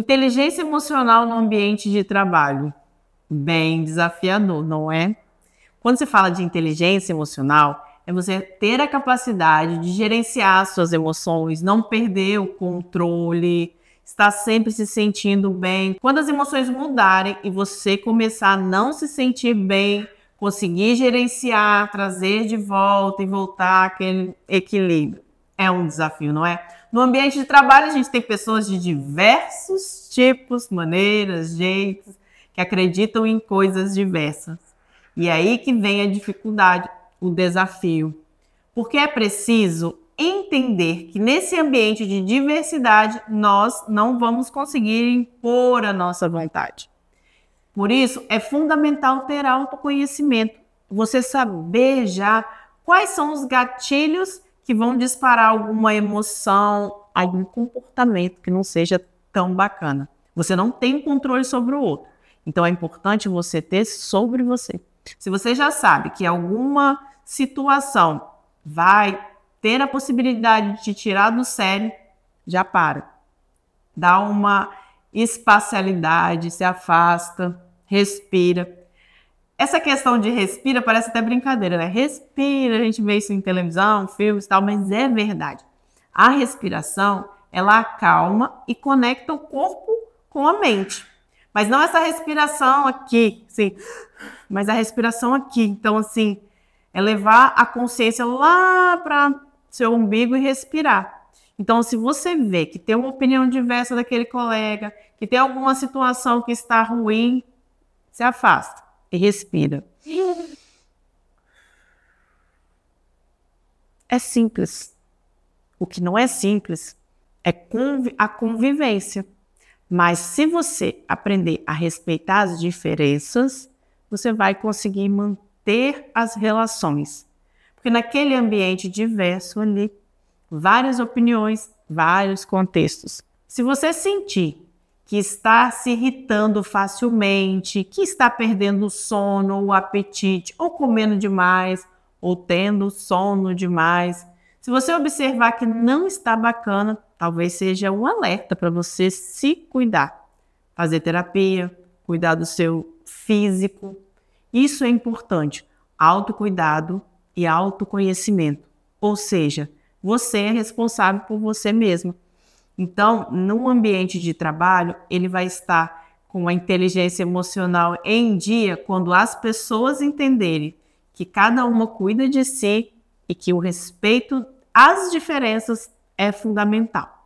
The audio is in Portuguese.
Inteligência emocional no ambiente de trabalho. Bem desafiador, não é? Quando se fala de inteligência emocional, é você ter a capacidade de gerenciar suas emoções, não perder o controle, estar sempre se sentindo bem. Quando as emoções mudarem e você começar a não se sentir bem, conseguir gerenciar, trazer de volta e voltar aquele equilíbrio é um desafio, não é? No ambiente de trabalho, a gente tem pessoas de diversos tipos, maneiras, jeitos, que acreditam em coisas diversas. E é aí que vem a dificuldade, o desafio. Porque é preciso entender que nesse ambiente de diversidade nós não vamos conseguir impor a nossa vontade. Por isso, é fundamental ter autoconhecimento, você saber já quais são os gatilhos que vão hum. disparar alguma emoção, algum comportamento que não seja tão bacana. Você não tem controle sobre o outro. Então é importante você ter sobre você. Se você já sabe que alguma situação vai ter a possibilidade de te tirar do sério, já para. Dá uma espacialidade, se afasta, respira essa questão de respira parece até brincadeira, né? Respira, a gente vê isso em televisão, filmes e tal, mas é verdade. A respiração, ela acalma e conecta o corpo com a mente. Mas não essa respiração aqui, sim mas a respiração aqui. Então, assim, é levar a consciência lá para seu umbigo e respirar. Então, se você vê que tem uma opinião diversa daquele colega, que tem alguma situação que está ruim, se afasta e respira. É simples. O que não é simples é a convivência. Mas se você aprender a respeitar as diferenças, você vai conseguir manter as relações. Porque naquele ambiente diverso ali, várias opiniões, vários contextos. Se você sentir que está se irritando facilmente, que está perdendo o sono, o apetite, ou comendo demais, ou tendo sono demais. Se você observar que não está bacana, talvez seja um alerta para você se cuidar, fazer terapia, cuidar do seu físico. Isso é importante. Autocuidado e autoconhecimento. Ou seja, você é responsável por você mesmo. Então, no ambiente de trabalho, ele vai estar com a inteligência emocional em dia quando as pessoas entenderem que cada uma cuida de si e que o respeito às diferenças é fundamental.